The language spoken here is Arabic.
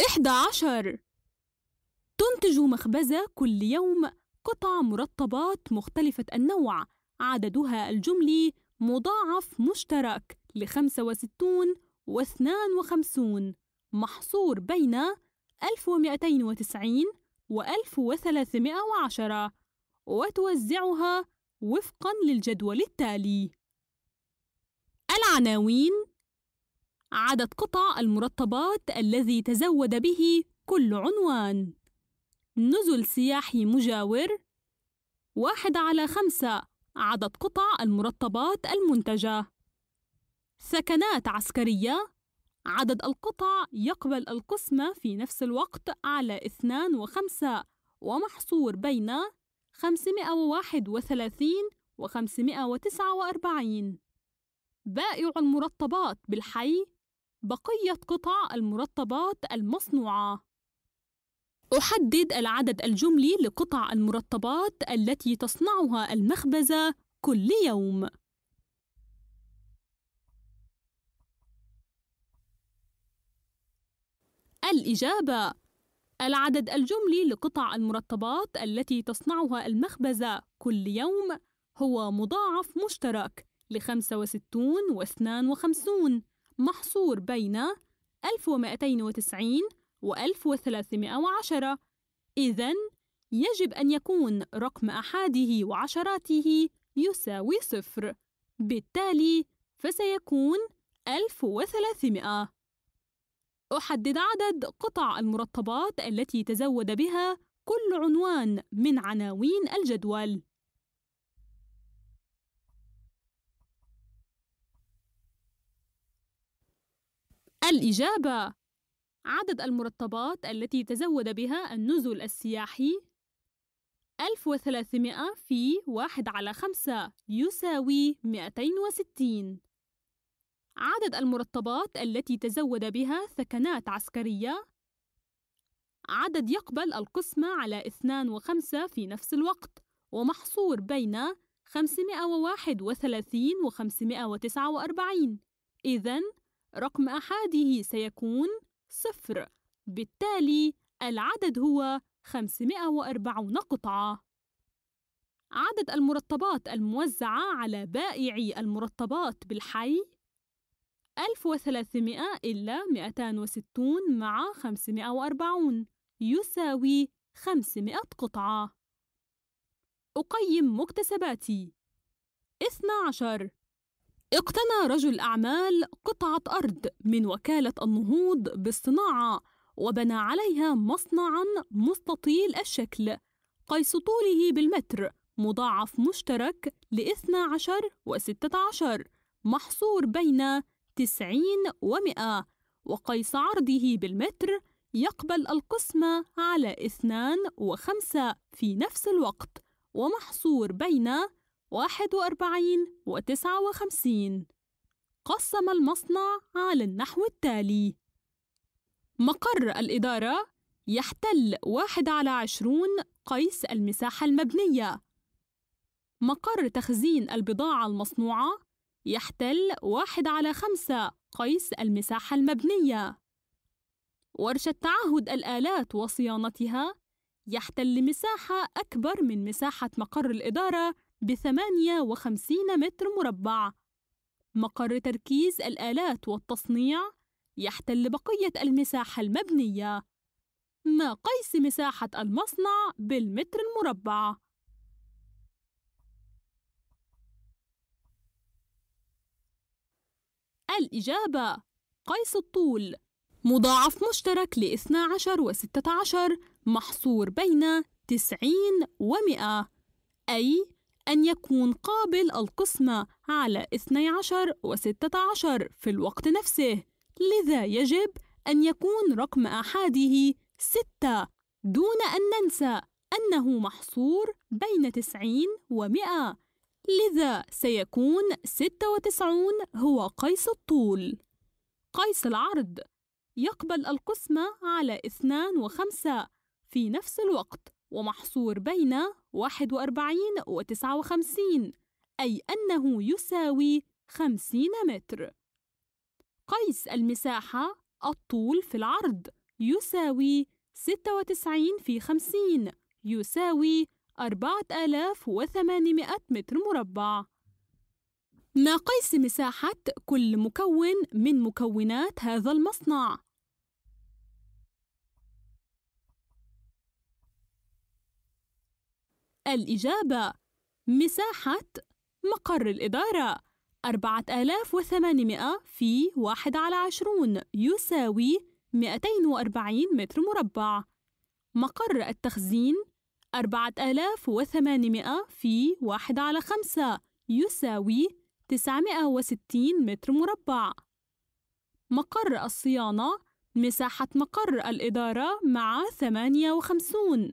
إحدى عشر تنتج مخبزة كل يوم قطع مرطبات مختلفة النوع عددها الجملي مضاعف مشترك لخمسة وستون واثنان وخمسون محصور بين ألف ومائتين وتسعين وألف وثلاثمائة وعشرة وتوزعها وفقا للجدول التالي العناوين عدد قطع المرطبات الذي تزود به كل عنوان نزل سياحي مجاور واحد على خمسة عدد قطع المرطبات المنتجة سكنات عسكرية عدد القطع يقبل القسمة في نفس الوقت على اثنان وخمسة ومحصور بين 531 و 549 بائع المرطبات بالحي بقية قطع المرطبات المصنوعة أحدد العدد الجملي لقطع المرطبات التي تصنعها المخبزة كل يوم الإجابة العدد الجملي لقطع المرطبات التي تصنعها المخبزة كل يوم هو مضاعف مشترك لخمسة وستون واثنان وخمسون محصور بين 1290 و 1310 إذا يجب أن يكون رقم أحاده وعشراته يساوي صفر بالتالي فسيكون 1300 أحدد عدد قطع المرطبات التي تزود بها كل عنوان من عناوين الجدول الإجابة عدد المرطبات التي تزود بها النزل السياحي 1300 في 1 على 5 يساوي 260 عدد المرطبات التي تزود بها ثكنات عسكرية عدد يقبل القسمة على 2 و5 في نفس الوقت ومحصور بين 531 و 549 إذن رقم أحاده سيكون صفر بالتالي العدد هو 540 قطعة عدد المرطبات الموزعة على بائعي المرطبات بالحي 1300 إلا 260 مع 540 يساوي 500 قطعة أقيم مكتسباتي 12 اقتنى رجل أعمال قطعة أرض من وكالة النهوض بالصناعة وبنى عليها مصنعا مستطيل الشكل قيس طوله بالمتر مضاعف مشترك لاثنى عشر وستة عشر محصور بين تسعين ومئة وقيس عرضه بالمتر يقبل القسمة على اثنان وخمسة في نفس الوقت ومحصور بين 41 و 59 قسم المصنع على النحو التالي مقر الإدارة يحتل واحد على عشرون قيس المساحة المبنية مقر تخزين البضاعة المصنوعة يحتل واحد على خمسة قيس المساحة المبنية ورشة تعهد الآلات وصيانتها يحتل مساحة أكبر من مساحة مقر الإدارة ب 58 متر مربع مقر تركيز الآلات والتصنيع يحتل بقية المساحة المبنية ما قيس مساحة المصنع بالمتر المربع الإجابة قيس الطول مضاعف مشترك ل 12 و 16 محصور بين 90 و 100 أي أن يكون قابل القسمة على 12 و16 في الوقت نفسه لذا يجب أن يكون رقم أحاده 6 دون أن ننسى أنه محصور بين 90 و100 لذا سيكون 96 هو قيس الطول قيس العرض يقبل القسمة على 2 و5 في نفس الوقت ومحصور بين 41 و 59 أي أنه يساوي 50 متر قيس المساحة الطول في العرض يساوي 96 في 50 يساوي 4800 متر مربع ناقيس مساحة كل مكون من مكونات هذا المصنع الإجابة مساحة مقر الإدارة 4800 في 1 على 20 يساوي 240 متر مربع مقر التخزين 4800 في 1 على 5 يساوي 960 متر مربع مقر الصيانة مساحة مقر الإدارة مع 58